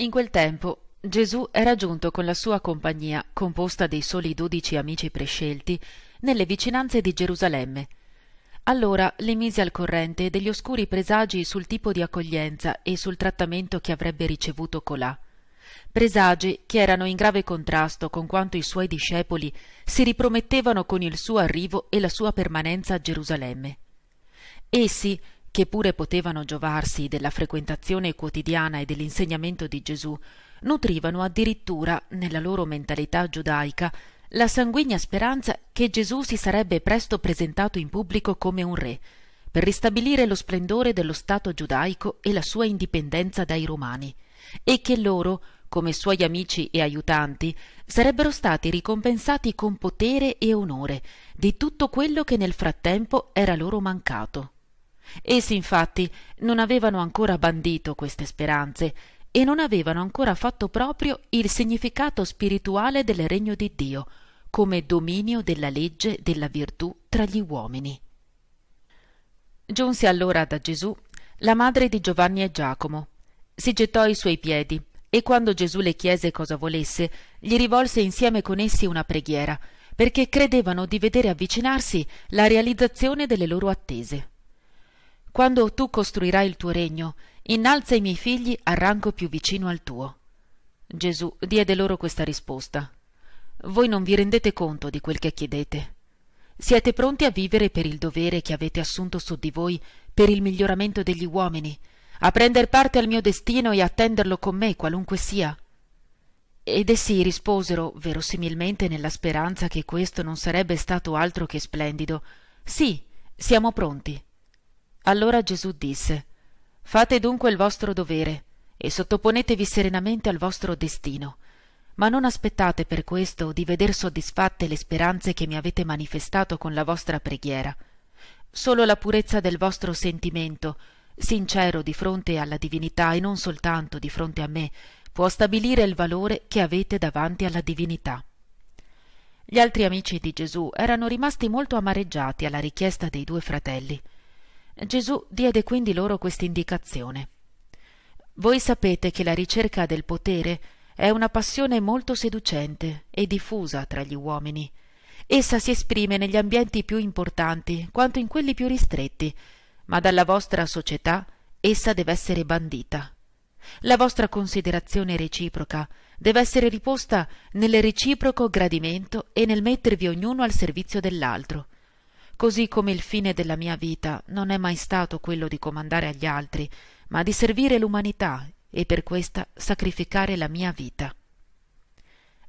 in quel tempo gesù era giunto con la sua compagnia composta dei soli dodici amici prescelti nelle vicinanze di gerusalemme allora li mise al corrente degli oscuri presagi sul tipo di accoglienza e sul trattamento che avrebbe ricevuto colà presagi che erano in grave contrasto con quanto i suoi discepoli si ripromettevano con il suo arrivo e la sua permanenza a gerusalemme essi che pure potevano giovarsi della frequentazione quotidiana e dell'insegnamento di Gesù, nutrivano addirittura, nella loro mentalità giudaica, la sanguigna speranza che Gesù si sarebbe presto presentato in pubblico come un re, per ristabilire lo splendore dello Stato giudaico e la sua indipendenza dai romani, e che loro, come suoi amici e aiutanti, sarebbero stati ricompensati con potere e onore di tutto quello che nel frattempo era loro mancato. Essi infatti non avevano ancora bandito queste speranze e non avevano ancora fatto proprio il significato spirituale del regno di Dio come dominio della legge della virtù tra gli uomini. Giunse allora da Gesù la madre di Giovanni e Giacomo. Si gettò ai suoi piedi e quando Gesù le chiese cosa volesse, gli rivolse insieme con essi una preghiera, perché credevano di vedere avvicinarsi la realizzazione delle loro attese quando tu costruirai il tuo regno, innalza i miei figli al rango più vicino al tuo. Gesù diede loro questa risposta. Voi non vi rendete conto di quel che chiedete. Siete pronti a vivere per il dovere che avete assunto su di voi per il miglioramento degli uomini, a prender parte al mio destino e a tenderlo con me qualunque sia. Ed essi risposero, verosimilmente nella speranza che questo non sarebbe stato altro che splendido, sì, siamo pronti. Allora Gesù disse Fate dunque il vostro dovere e sottoponetevi serenamente al vostro destino, ma non aspettate per questo di veder soddisfatte le speranze che mi avete manifestato con la vostra preghiera. Solo la purezza del vostro sentimento, sincero di fronte alla divinità e non soltanto di fronte a me, può stabilire il valore che avete davanti alla divinità. Gli altri amici di Gesù erano rimasti molto amareggiati alla richiesta dei due fratelli. Gesù diede quindi loro quest'indicazione. Voi sapete che la ricerca del potere è una passione molto seducente e diffusa tra gli uomini. Essa si esprime negli ambienti più importanti quanto in quelli più ristretti, ma dalla vostra società essa deve essere bandita. La vostra considerazione reciproca deve essere riposta nel reciproco gradimento e nel mettervi ognuno al servizio dell'altro così come il fine della mia vita non è mai stato quello di comandare agli altri, ma di servire l'umanità e per questa sacrificare la mia vita.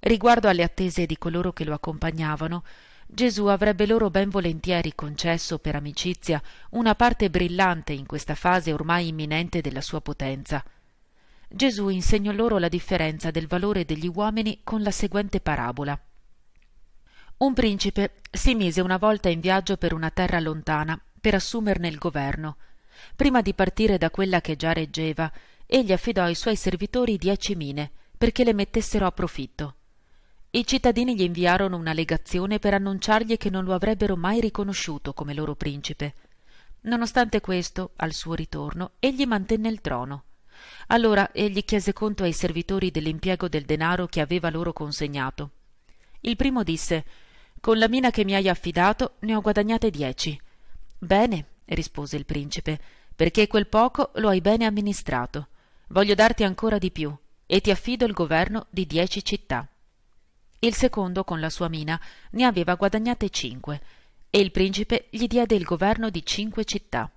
Riguardo alle attese di coloro che lo accompagnavano, Gesù avrebbe loro ben volentieri concesso per amicizia una parte brillante in questa fase ormai imminente della sua potenza. Gesù insegnò loro la differenza del valore degli uomini con la seguente parabola. Un principe si mise una volta in viaggio per una terra lontana per assumerne il governo. Prima di partire da quella che già reggeva, egli affidò ai suoi servitori dieci mine perché le mettessero a profitto. I cittadini gli inviarono una legazione per annunciargli che non lo avrebbero mai riconosciuto come loro principe. Nonostante questo, al suo ritorno, egli mantenne il trono. Allora egli chiese conto ai servitori dell'impiego del denaro che aveva loro consegnato. Il primo disse con la mina che mi hai affidato ne ho guadagnate dieci bene rispose il principe perché quel poco lo hai bene amministrato voglio darti ancora di più e ti affido il governo di dieci città il secondo con la sua mina ne aveva guadagnate cinque e il principe gli diede il governo di cinque città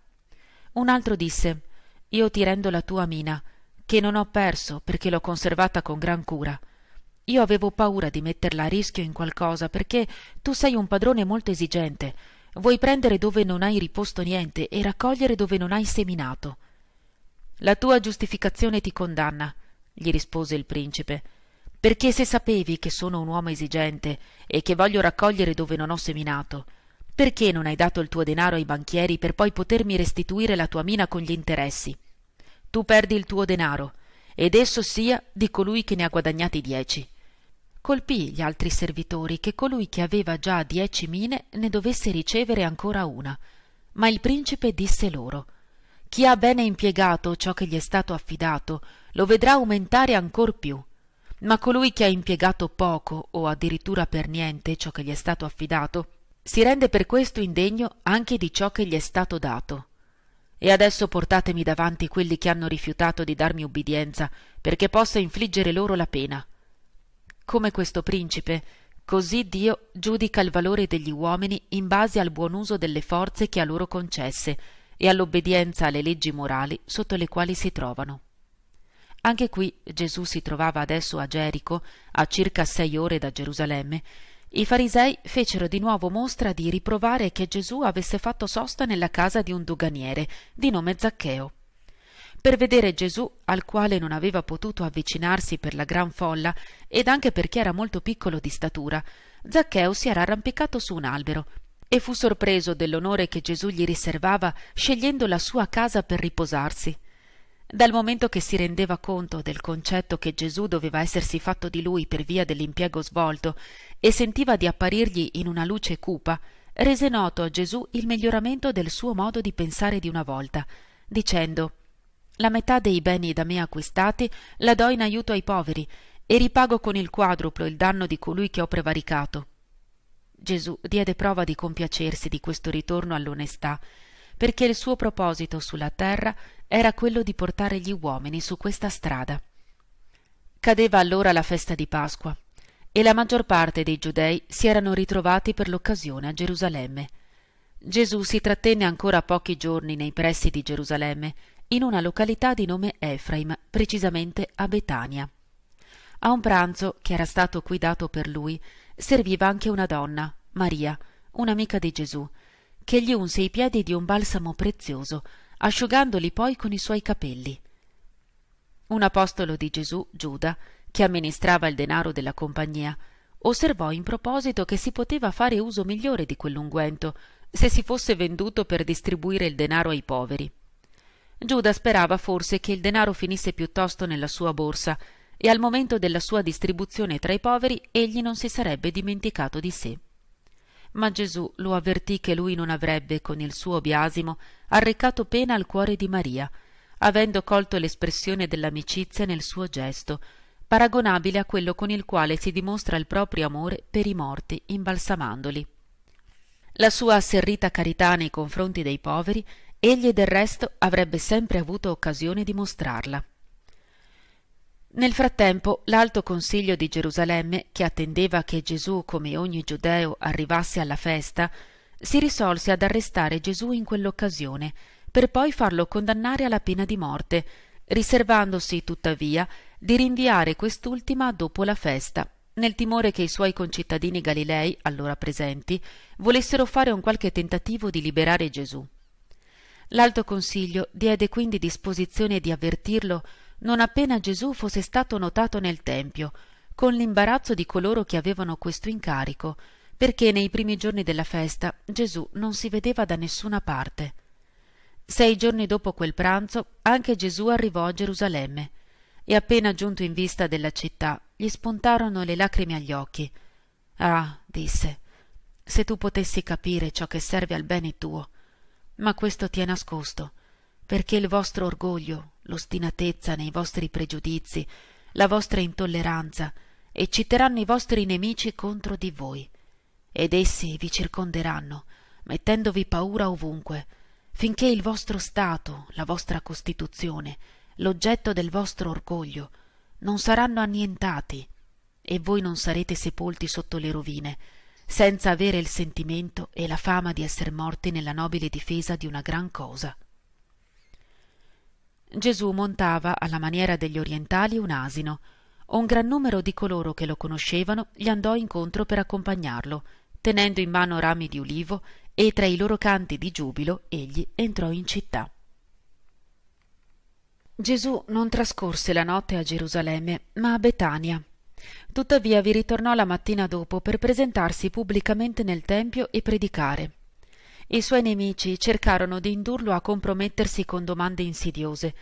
un altro disse io ti rendo la tua mina che non ho perso perché l'ho conservata con gran cura io avevo paura di metterla a rischio in qualcosa perché tu sei un padrone molto esigente. Vuoi prendere dove non hai riposto niente e raccogliere dove non hai seminato. La tua giustificazione ti condanna, gli rispose il principe, perché se sapevi che sono un uomo esigente e che voglio raccogliere dove non ho seminato, perché non hai dato il tuo denaro ai banchieri per poi potermi restituire la tua mina con gli interessi? Tu perdi il tuo denaro, ed esso sia di colui che ne ha guadagnati dieci. Colpì gli altri servitori che colui che aveva già dieci mine ne dovesse ricevere ancora una. Ma il principe disse loro Chi ha bene impiegato ciò che gli è stato affidato lo vedrà aumentare ancor più. Ma colui che ha impiegato poco o addirittura per niente ciò che gli è stato affidato si rende per questo indegno anche di ciò che gli è stato dato e adesso portatemi davanti quelli che hanno rifiutato di darmi ubbidienza, perché possa infliggere loro la pena. Come questo principe, così Dio giudica il valore degli uomini in base al buon uso delle forze che ha loro concesse e all'obbedienza alle leggi morali sotto le quali si trovano. Anche qui Gesù si trovava adesso a Gerico, a circa sei ore da Gerusalemme, i farisei fecero di nuovo mostra di riprovare che Gesù avesse fatto sosta nella casa di un doganiere, di nome Zaccheo. Per vedere Gesù, al quale non aveva potuto avvicinarsi per la gran folla, ed anche perché era molto piccolo di statura, Zaccheo si era arrampicato su un albero, e fu sorpreso dell'onore che Gesù gli riservava scegliendo la sua casa per riposarsi dal momento che si rendeva conto del concetto che Gesù doveva essersi fatto di lui per via dell'impiego svolto e sentiva di apparirgli in una luce cupa, rese noto a Gesù il miglioramento del suo modo di pensare di una volta, dicendo La metà dei beni da me acquistati la do in aiuto ai poveri e ripago con il quadruplo il danno di colui che ho prevaricato. Gesù diede prova di compiacersi di questo ritorno all'onestà, perché il suo proposito sulla terra era quello di portare gli uomini su questa strada. Cadeva allora la festa di Pasqua e la maggior parte dei giudei si erano ritrovati per l'occasione a Gerusalemme. Gesù si trattenne ancora pochi giorni nei pressi di Gerusalemme, in una località di nome Efraim, precisamente a Betania. A un pranzo che era stato qui dato per lui, serviva anche una donna, Maria, un'amica di Gesù, che gli unse i piedi di un balsamo prezioso asciugandoli poi con i suoi capelli. Un apostolo di Gesù, Giuda, che amministrava il denaro della compagnia, osservò in proposito che si poteva fare uso migliore di quell'unguento se si fosse venduto per distribuire il denaro ai poveri. Giuda sperava forse che il denaro finisse piuttosto nella sua borsa e al momento della sua distribuzione tra i poveri egli non si sarebbe dimenticato di sé ma Gesù lo avvertì che lui non avrebbe con il suo biasimo arrecato pena al cuore di Maria, avendo colto l'espressione dell'amicizia nel suo gesto, paragonabile a quello con il quale si dimostra il proprio amore per i morti, imbalsamandoli. La sua asserrita carità nei confronti dei poveri, egli del resto avrebbe sempre avuto occasione di mostrarla. Nel frattempo l'Alto Consiglio di Gerusalemme, che attendeva che Gesù, come ogni giudeo, arrivasse alla festa, si risolse ad arrestare Gesù in quell'occasione, per poi farlo condannare alla pena di morte, riservandosi tuttavia di rinviare quest'ultima dopo la festa, nel timore che i suoi concittadini galilei, allora presenti, volessero fare un qualche tentativo di liberare Gesù. L'Alto Consiglio diede quindi disposizione di avvertirlo non appena Gesù fosse stato notato nel Tempio, con l'imbarazzo di coloro che avevano questo incarico, perché nei primi giorni della festa Gesù non si vedeva da nessuna parte. Sei giorni dopo quel pranzo anche Gesù arrivò a Gerusalemme e appena giunto in vista della città gli spuntarono le lacrime agli occhi. Ah, disse, se tu potessi capire ciò che serve al bene tuo, ma questo ti è nascosto perché il vostro orgoglio, l'ostinatezza nei vostri pregiudizi, la vostra intolleranza ecciteranno i vostri nemici contro di voi, ed essi vi circonderanno, mettendovi paura ovunque, finché il vostro Stato, la vostra Costituzione, l'oggetto del vostro orgoglio, non saranno annientati, e voi non sarete sepolti sotto le rovine, senza avere il sentimento e la fama di esser morti nella nobile difesa di una gran cosa. Gesù montava alla maniera degli orientali un asino. Un gran numero di coloro che lo conoscevano gli andò incontro per accompagnarlo, tenendo in mano rami di ulivo, e tra i loro canti di giubilo egli entrò in città. Gesù non trascorse la notte a Gerusalemme, ma a Betania. Tuttavia vi ritornò la mattina dopo per presentarsi pubblicamente nel Tempio e predicare. I suoi nemici cercarono di indurlo a compromettersi con domande insidiose,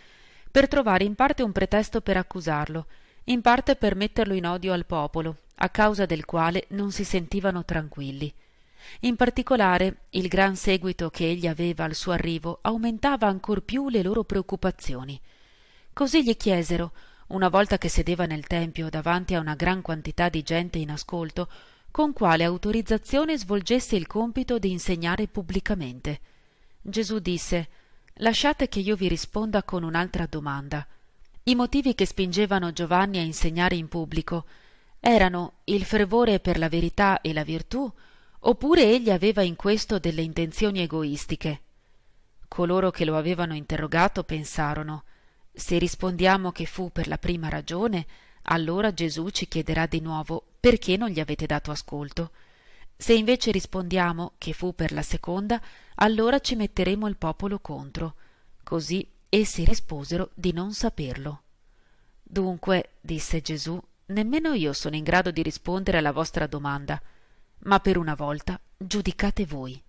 per trovare in parte un pretesto per accusarlo, in parte per metterlo in odio al popolo, a causa del quale non si sentivano tranquilli. In particolare, il gran seguito che egli aveva al suo arrivo aumentava ancor più le loro preoccupazioni. Così gli chiesero, una volta che sedeva nel tempio davanti a una gran quantità di gente in ascolto, con quale autorizzazione svolgesse il compito di insegnare pubblicamente. Gesù disse Lasciate che io vi risponda con un'altra domanda. I motivi che spingevano Giovanni a insegnare in pubblico erano il fervore per la verità e la virtù, oppure egli aveva in questo delle intenzioni egoistiche. Coloro che lo avevano interrogato pensarono se rispondiamo che fu per la prima ragione, allora Gesù ci chiederà di nuovo perché non gli avete dato ascolto. Se invece rispondiamo che fu per la seconda, allora ci metteremo il popolo contro. Così essi risposero di non saperlo. Dunque, disse Gesù, nemmeno io sono in grado di rispondere alla vostra domanda, ma per una volta giudicate voi.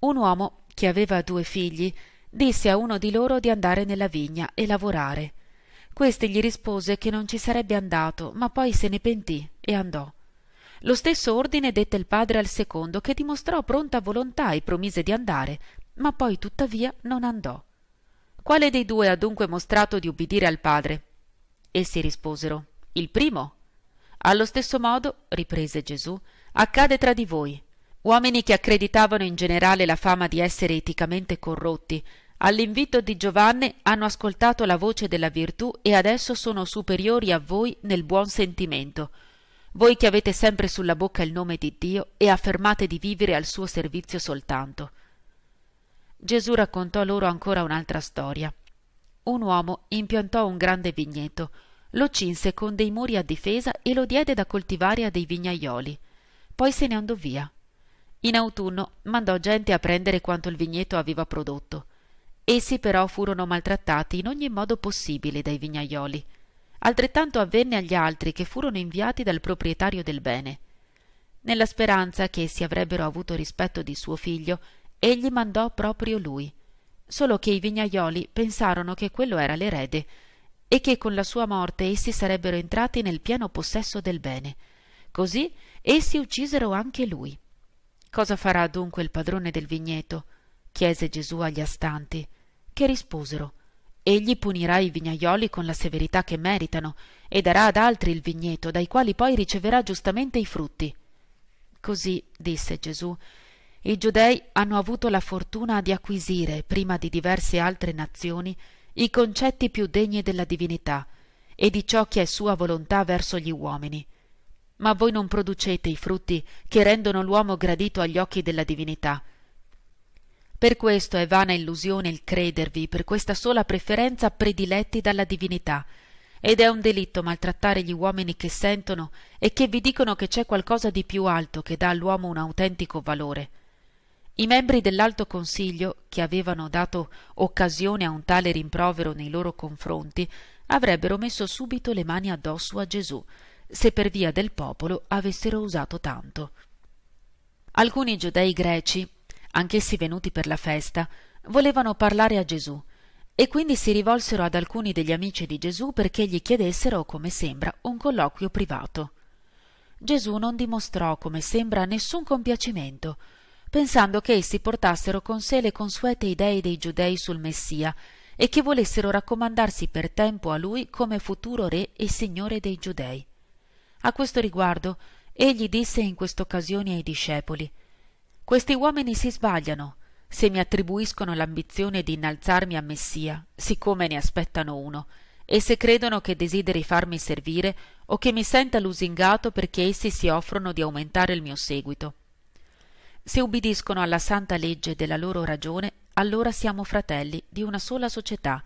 Un uomo che aveva due figli disse a uno di loro di andare nella vigna e lavorare questi gli rispose che non ci sarebbe andato ma poi se ne pentì e andò lo stesso ordine dette il padre al secondo che dimostrò pronta volontà e promise di andare ma poi tuttavia non andò quale dei due ha dunque mostrato di ubbidire al padre essi risposero il primo allo stesso modo riprese gesù accade tra di voi uomini che accreditavano in generale la fama di essere eticamente corrotti All'invito di Giovanni hanno ascoltato la voce della virtù e adesso sono superiori a voi nel buon sentimento. Voi che avete sempre sulla bocca il nome di Dio e affermate di vivere al suo servizio soltanto. Gesù raccontò loro ancora un'altra storia. Un uomo impiantò un grande vigneto, lo cinse con dei muri a difesa e lo diede da coltivare a dei vignaioli. Poi se ne andò via. In autunno mandò gente a prendere quanto il vigneto aveva prodotto Essi però furono maltrattati in ogni modo possibile dai vignaioli. Altrettanto avvenne agli altri che furono inviati dal proprietario del bene. Nella speranza che essi avrebbero avuto rispetto di suo figlio, egli mandò proprio lui. Solo che i vignaioli pensarono che quello era l'erede e che con la sua morte essi sarebbero entrati nel pieno possesso del bene. Così essi uccisero anche lui. Cosa farà dunque il padrone del vigneto? chiese Gesù agli astanti che risposero egli punirà i vignaioli con la severità che meritano e darà ad altri il vigneto dai quali poi riceverà giustamente i frutti così disse gesù i giudei hanno avuto la fortuna di acquisire prima di diverse altre nazioni i concetti più degni della divinità e di ciò che è sua volontà verso gli uomini ma voi non producete i frutti che rendono l'uomo gradito agli occhi della divinità per questo è vana illusione il credervi per questa sola preferenza prediletti dalla divinità. Ed è un delitto maltrattare gli uomini che sentono e che vi dicono che c'è qualcosa di più alto che dà all'uomo un autentico valore. I membri dell'Alto Consiglio, che avevano dato occasione a un tale rimprovero nei loro confronti, avrebbero messo subito le mani addosso a Gesù, se per via del popolo avessero usato tanto. Alcuni giudei greci anch'essi venuti per la festa, volevano parlare a Gesù e quindi si rivolsero ad alcuni degli amici di Gesù perché gli chiedessero, come sembra, un colloquio privato. Gesù non dimostrò, come sembra, nessun compiacimento, pensando che essi portassero con sé le consuete idee dei giudei sul Messia e che volessero raccomandarsi per tempo a lui come futuro re e signore dei giudei. A questo riguardo egli disse in quest'occasione ai discepoli questi uomini si sbagliano se mi attribuiscono l'ambizione di innalzarmi a Messia, siccome ne aspettano uno, e se credono che desideri farmi servire o che mi senta lusingato perché essi si offrono di aumentare il mio seguito. Se ubbidiscono alla santa legge della loro ragione, allora siamo fratelli di una sola società.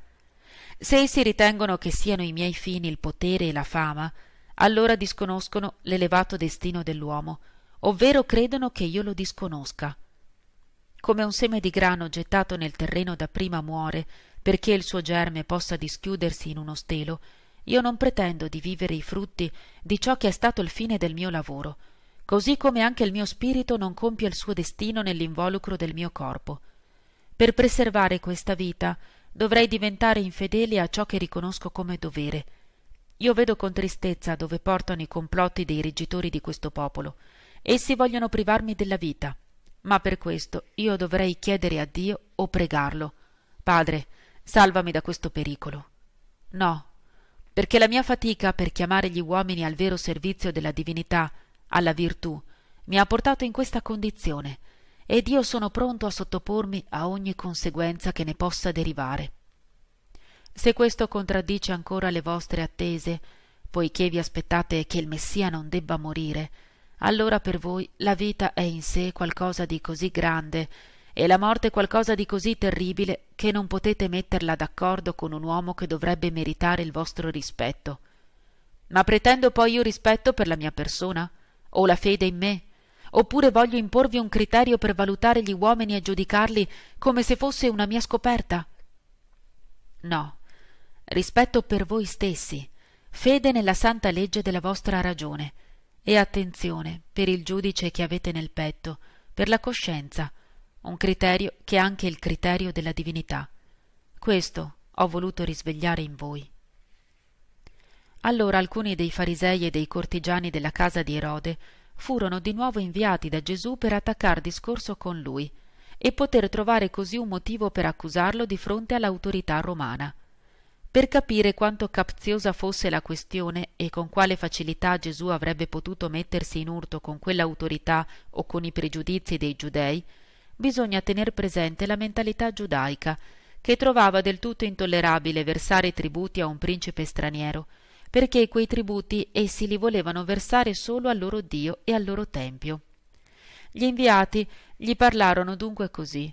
Se essi ritengono che siano i miei fini il potere e la fama, allora disconoscono l'elevato destino dell'uomo, ovvero credono che io lo disconosca. Come un seme di grano gettato nel terreno da prima muore, perché il suo germe possa dischiudersi in uno stelo, io non pretendo di vivere i frutti di ciò che è stato il fine del mio lavoro, così come anche il mio spirito non compie il suo destino nell'involucro del mio corpo. Per preservare questa vita dovrei diventare infedele a ciò che riconosco come dovere. Io vedo con tristezza dove portano i complotti dei reggitori di questo popolo, Essi vogliono privarmi della vita, ma per questo io dovrei chiedere a Dio o pregarlo. Padre, salvami da questo pericolo. No, perché la mia fatica per chiamare gli uomini al vero servizio della divinità, alla virtù, mi ha portato in questa condizione, ed io sono pronto a sottopormi a ogni conseguenza che ne possa derivare. Se questo contraddice ancora le vostre attese, poiché vi aspettate che il Messia non debba morire, allora per voi la vita è in sé qualcosa di così grande e la morte qualcosa di così terribile che non potete metterla d'accordo con un uomo che dovrebbe meritare il vostro rispetto. Ma pretendo poi io rispetto per la mia persona? O la fede in me? Oppure voglio imporvi un criterio per valutare gli uomini e giudicarli come se fosse una mia scoperta? No. Rispetto per voi stessi, fede nella santa legge della vostra ragione, e attenzione per il giudice che avete nel petto, per la coscienza, un criterio che è anche il criterio della divinità. Questo ho voluto risvegliare in voi. Allora alcuni dei farisei e dei cortigiani della casa di Erode furono di nuovo inviati da Gesù per attaccar discorso con lui e poter trovare così un motivo per accusarlo di fronte all'autorità romana. Per capire quanto capziosa fosse la questione e con quale facilità Gesù avrebbe potuto mettersi in urto con quell'autorità o con i pregiudizi dei giudei, bisogna tener presente la mentalità giudaica, che trovava del tutto intollerabile versare tributi a un principe straniero, perché quei tributi essi li volevano versare solo al loro Dio e al loro Tempio. Gli inviati gli parlarono dunque così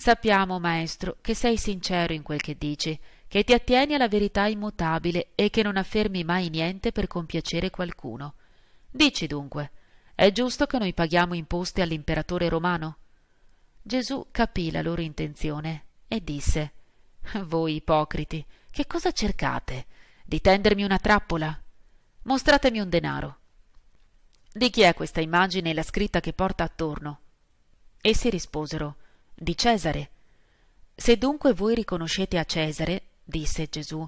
Sappiamo, maestro, che sei sincero in quel che dici, che ti attieni alla verità immutabile e che non affermi mai niente per compiacere qualcuno. Dici dunque, è giusto che noi paghiamo imposte all'imperatore romano? Gesù capì la loro intenzione e disse Voi ipocriti, che cosa cercate? Di tendermi una trappola? Mostratemi un denaro. Di chi è questa immagine e la scritta che porta attorno? Essi risposero Di Cesare. Se dunque voi riconoscete a Cesare, disse Gesù,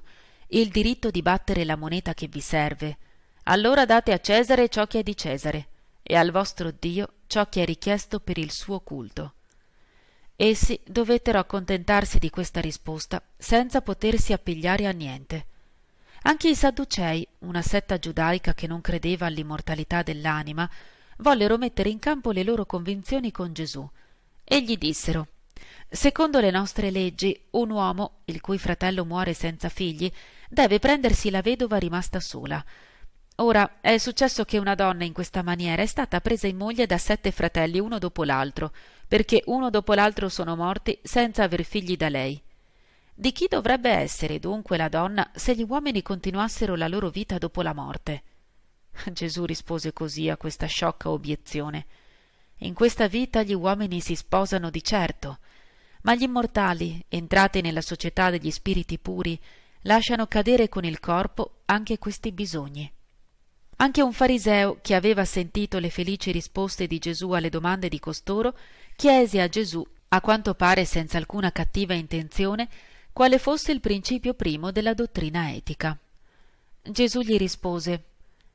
il diritto di battere la moneta che vi serve. Allora date a Cesare ciò che è di Cesare, e al vostro Dio ciò che è richiesto per il suo culto. Essi dovettero accontentarsi di questa risposta senza potersi appigliare a niente. Anche i Sadducei, una setta giudaica che non credeva all'immortalità dell'anima, vollero mettere in campo le loro convinzioni con Gesù e gli dissero Secondo le nostre leggi, un uomo, il cui fratello muore senza figli, deve prendersi la vedova rimasta sola. Ora è successo che una donna in questa maniera è stata presa in moglie da sette fratelli uno dopo l'altro, perché uno dopo l'altro sono morti senza aver figli da lei. Di chi dovrebbe essere dunque la donna se gli uomini continuassero la loro vita dopo la morte? Gesù rispose così a questa sciocca obiezione. In questa vita gli uomini si sposano di certo, ma gli immortali, entrati nella società degli spiriti puri, lasciano cadere con il corpo anche questi bisogni. Anche un fariseo che aveva sentito le felici risposte di Gesù alle domande di costoro, chiese a Gesù, a quanto pare senza alcuna cattiva intenzione, quale fosse il principio primo della dottrina etica. Gesù gli rispose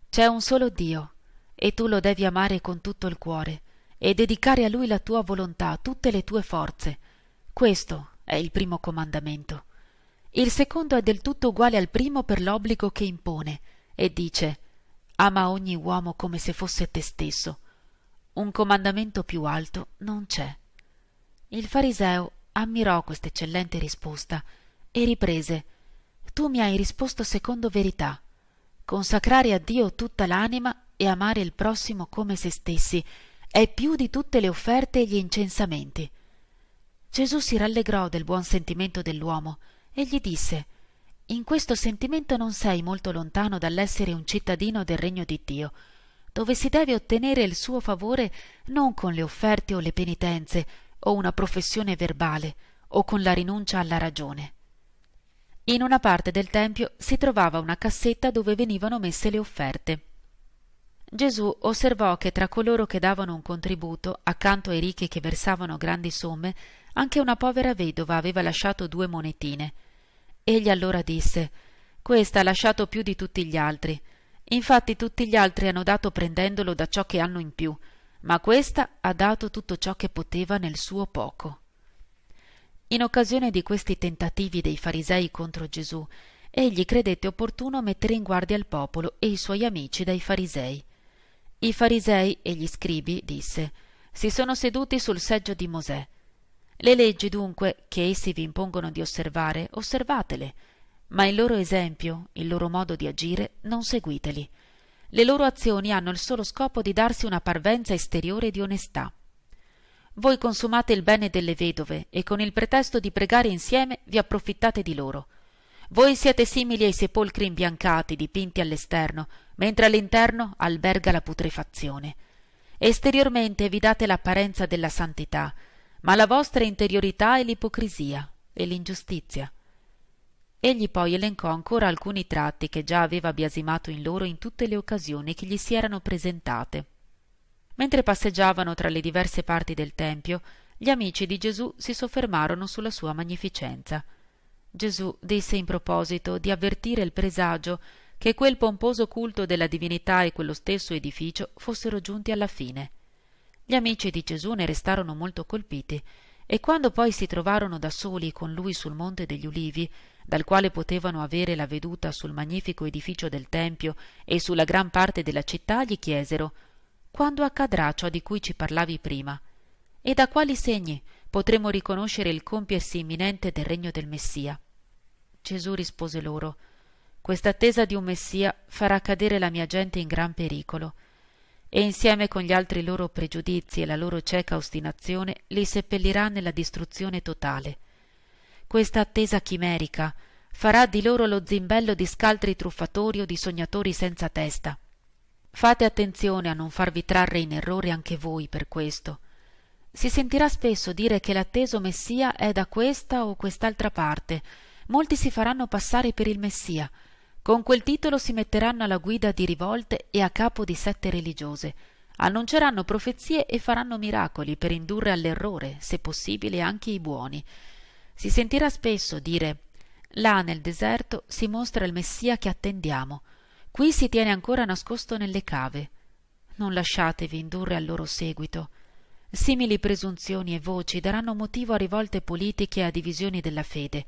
C'è un solo Dio, e tu lo devi amare con tutto il cuore, e dedicare a lui la tua volontà, tutte le tue forze, questo è il primo comandamento. Il secondo è del tutto uguale al primo per l'obbligo che impone e dice Ama ogni uomo come se fosse te stesso. Un comandamento più alto non c'è. Il fariseo ammirò questa eccellente risposta e riprese Tu mi hai risposto secondo verità. Consacrare a Dio tutta l'anima e amare il prossimo come se stessi è più di tutte le offerte e gli incensamenti. Gesù si rallegrò del buon sentimento dell'uomo e gli disse In questo sentimento non sei molto lontano dall'essere un cittadino del regno di Dio, dove si deve ottenere il suo favore non con le offerte o le penitenze, o una professione verbale, o con la rinuncia alla ragione. In una parte del tempio si trovava una cassetta dove venivano messe le offerte. Gesù osservò che tra coloro che davano un contributo, accanto ai ricchi che versavano grandi somme, anche una povera vedova aveva lasciato due monetine. Egli allora disse Questa ha lasciato più di tutti gli altri. Infatti tutti gli altri hanno dato prendendolo da ciò che hanno in più, ma questa ha dato tutto ciò che poteva nel suo poco. In occasione di questi tentativi dei farisei contro Gesù, egli credette opportuno mettere in guardia il popolo e i suoi amici dai farisei. I farisei e gli scribi, disse, si sono seduti sul seggio di Mosè. Le leggi dunque che essi vi impongono di osservare, osservatele, ma il loro esempio, il loro modo di agire, non seguiteli. Le loro azioni hanno il solo scopo di darsi una parvenza esteriore di onestà. Voi consumate il bene delle vedove e con il pretesto di pregare insieme vi approfittate di loro. Voi siete simili ai sepolcri imbiancati dipinti all'esterno, mentre all'interno alberga la putrefazione. Esteriormente vi date l'apparenza della santità, ma la vostra interiorità è l'ipocrisia e l'ingiustizia. Egli poi elencò ancora alcuni tratti che già aveva biasimato in loro in tutte le occasioni che gli si erano presentate. Mentre passeggiavano tra le diverse parti del tempio, gli amici di Gesù si soffermarono sulla sua magnificenza. Gesù disse in proposito di avvertire il presagio che quel pomposo culto della divinità e quello stesso edificio fossero giunti alla fine. Gli amici di Gesù ne restarono molto colpiti e quando poi si trovarono da soli con lui sul monte degli ulivi, dal quale potevano avere la veduta sul magnifico edificio del Tempio e sulla gran parte della città, gli chiesero Quando accadrà ciò di cui ci parlavi prima? E da quali segni? potremo riconoscere il compiersi imminente del regno del Messia. Gesù rispose loro Questa attesa di un Messia farà cadere la mia gente in gran pericolo. E insieme con gli altri loro pregiudizi e la loro cieca ostinazione li seppellirà nella distruzione totale. Questa attesa chimerica farà di loro lo zimbello di scaltri truffatori o di sognatori senza testa. Fate attenzione a non farvi trarre in errore anche voi per questo si sentirà spesso dire che l'atteso Messia è da questa o quest'altra parte. Molti si faranno passare per il Messia. Con quel titolo si metteranno alla guida di rivolte e a capo di sette religiose. Annunceranno profezie e faranno miracoli per indurre all'errore, se possibile, anche i buoni. Si sentirà spesso dire Là nel deserto si mostra il Messia che attendiamo. Qui si tiene ancora nascosto nelle cave. Non lasciatevi indurre al loro seguito. Simili presunzioni e voci daranno motivo a rivolte politiche e a divisioni della fede.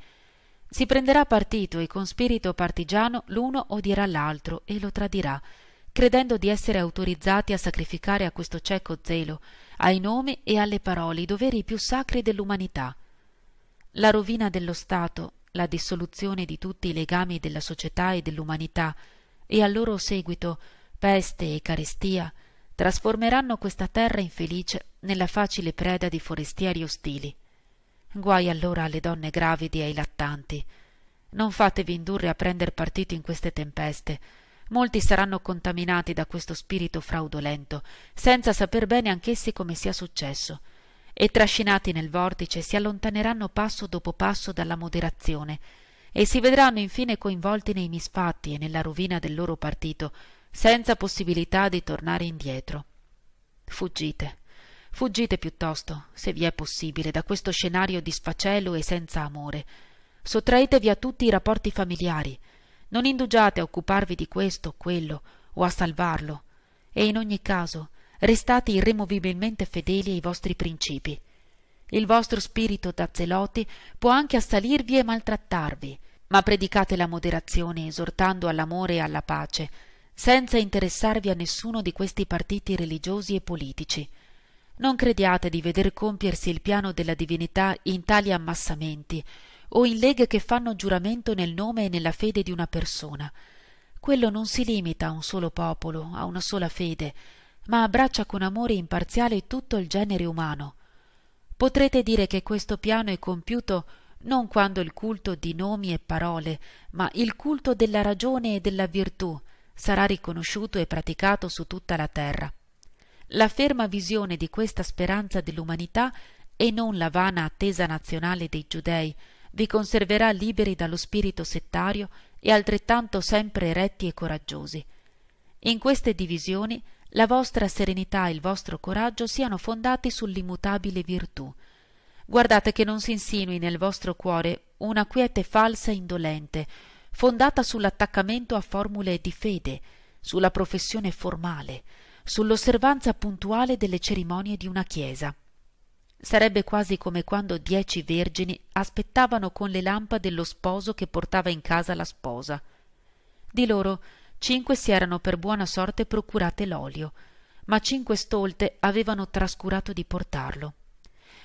Si prenderà partito e con spirito partigiano l'uno odierà l'altro e lo tradirà, credendo di essere autorizzati a sacrificare a questo cieco zelo, ai nomi e alle parole i doveri più sacri dell'umanità. La rovina dello Stato, la dissoluzione di tutti i legami della società e dell'umanità, e al loro seguito peste e carestia, trasformeranno questa terra infelice nella facile preda di forestieri ostili. Guai allora alle donne gravidi e ai lattanti. Non fatevi indurre a prender partito in queste tempeste. Molti saranno contaminati da questo spirito fraudolento, senza saper bene anch'essi come sia successo, e trascinati nel vortice si allontaneranno passo dopo passo dalla moderazione, e si vedranno infine coinvolti nei misfatti e nella rovina del loro partito, senza possibilità di tornare indietro. Fuggite, fuggite piuttosto, se vi è possibile, da questo scenario di sfacelo e senza amore. Sottraetevi a tutti i rapporti familiari. Non indugiate a occuparvi di questo, quello o a salvarlo. E in ogni caso, restate irremovibilmente fedeli ai vostri principi. Il vostro spirito da zeloti può anche assalirvi e maltrattarvi, ma predicate la moderazione esortando all'amore e alla pace, senza interessarvi a nessuno di questi partiti religiosi e politici. Non crediate di veder compiersi il piano della divinità in tali ammassamenti o in leghe che fanno giuramento nel nome e nella fede di una persona. Quello non si limita a un solo popolo, a una sola fede, ma abbraccia con amore imparziale tutto il genere umano. Potrete dire che questo piano è compiuto non quando il culto di nomi e parole, ma il culto della ragione e della virtù, sarà riconosciuto e praticato su tutta la terra. La ferma visione di questa speranza dell'umanità e non la vana attesa nazionale dei giudei vi conserverà liberi dallo spirito settario e altrettanto sempre retti e coraggiosi. In queste divisioni la vostra serenità e il vostro coraggio siano fondati sull'immutabile virtù. Guardate che non si insinui nel vostro cuore una quiete falsa e indolente, fondata sull'attaccamento a formule di fede, sulla professione formale, sull'osservanza puntuale delle cerimonie di una chiesa. Sarebbe quasi come quando dieci vergini aspettavano con le lampade lo sposo che portava in casa la sposa. Di loro cinque si erano per buona sorte procurate l'olio, ma cinque stolte avevano trascurato di portarlo.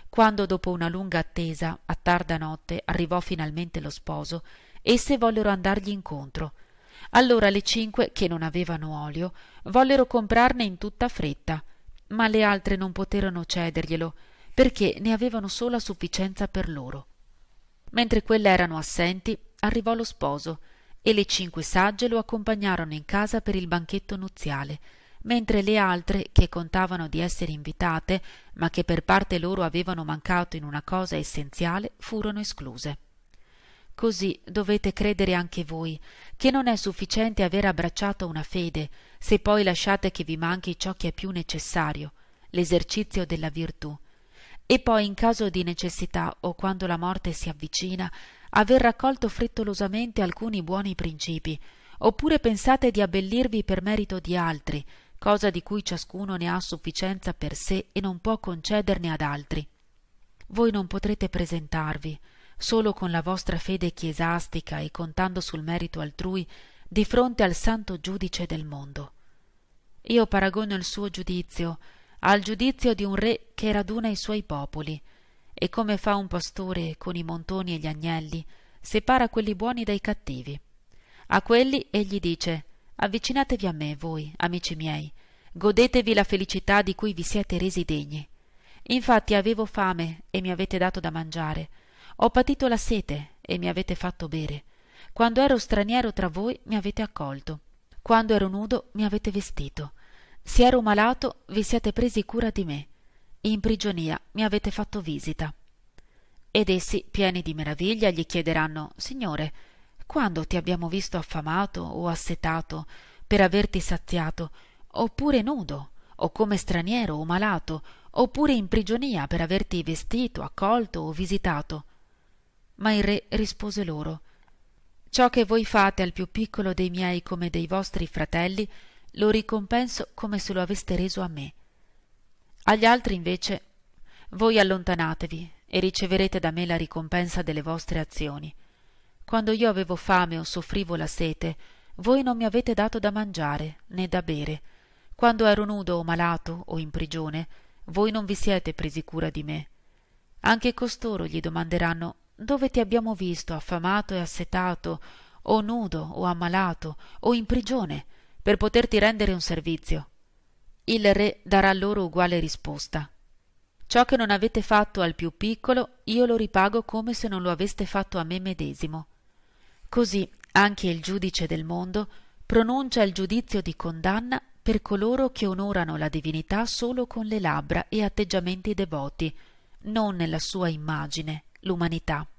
Quando dopo una lunga attesa, a tarda notte, arrivò finalmente lo sposo, esse vollero andargli incontro allora le cinque che non avevano olio vollero comprarne in tutta fretta ma le altre non poterono cederglielo perché ne avevano sola sufficienza per loro mentre quelle erano assenti arrivò lo sposo e le cinque sagge lo accompagnarono in casa per il banchetto nuziale mentre le altre che contavano di essere invitate ma che per parte loro avevano mancato in una cosa essenziale furono escluse così dovete credere anche voi che non è sufficiente aver abbracciato una fede se poi lasciate che vi manchi ciò che è più necessario l'esercizio della virtù e poi in caso di necessità o quando la morte si avvicina aver raccolto frettolosamente alcuni buoni principi oppure pensate di abbellirvi per merito di altri cosa di cui ciascuno ne ha sufficienza per sé e non può concederne ad altri voi non potrete presentarvi solo con la vostra fede chiesastica e contando sul merito altrui di fronte al santo giudice del mondo. Io paragono il suo giudizio al giudizio di un re che raduna i suoi popoli, e come fa un pastore con i montoni e gli agnelli, separa quelli buoni dai cattivi. A quelli egli dice Avvicinatevi a me, voi, amici miei, godetevi la felicità di cui vi siete resi degni. Infatti avevo fame e mi avete dato da mangiare, ho patito la sete e mi avete fatto bere. Quando ero straniero tra voi mi avete accolto. Quando ero nudo mi avete vestito. Se ero malato vi siete presi cura di me. In prigionia mi avete fatto visita. Ed essi, pieni di meraviglia, gli chiederanno Signore, quando ti abbiamo visto affamato o assetato per averti saziato, oppure nudo, o come straniero o malato, oppure in prigionia per averti vestito, accolto o visitato? ma il re rispose loro ciò che voi fate al più piccolo dei miei come dei vostri fratelli lo ricompenso come se lo aveste reso a me agli altri invece voi allontanatevi e riceverete da me la ricompensa delle vostre azioni quando io avevo fame o soffrivo la sete voi non mi avete dato da mangiare né da bere quando ero nudo o malato o in prigione voi non vi siete presi cura di me anche costoro gli domanderanno dove ti abbiamo visto affamato e assetato o nudo o ammalato o in prigione per poterti rendere un servizio il re darà loro uguale risposta ciò che non avete fatto al più piccolo io lo ripago come se non lo aveste fatto a me medesimo così anche il giudice del mondo pronuncia il giudizio di condanna per coloro che onorano la divinità solo con le labbra e atteggiamenti devoti non nella sua immagine l'umanità.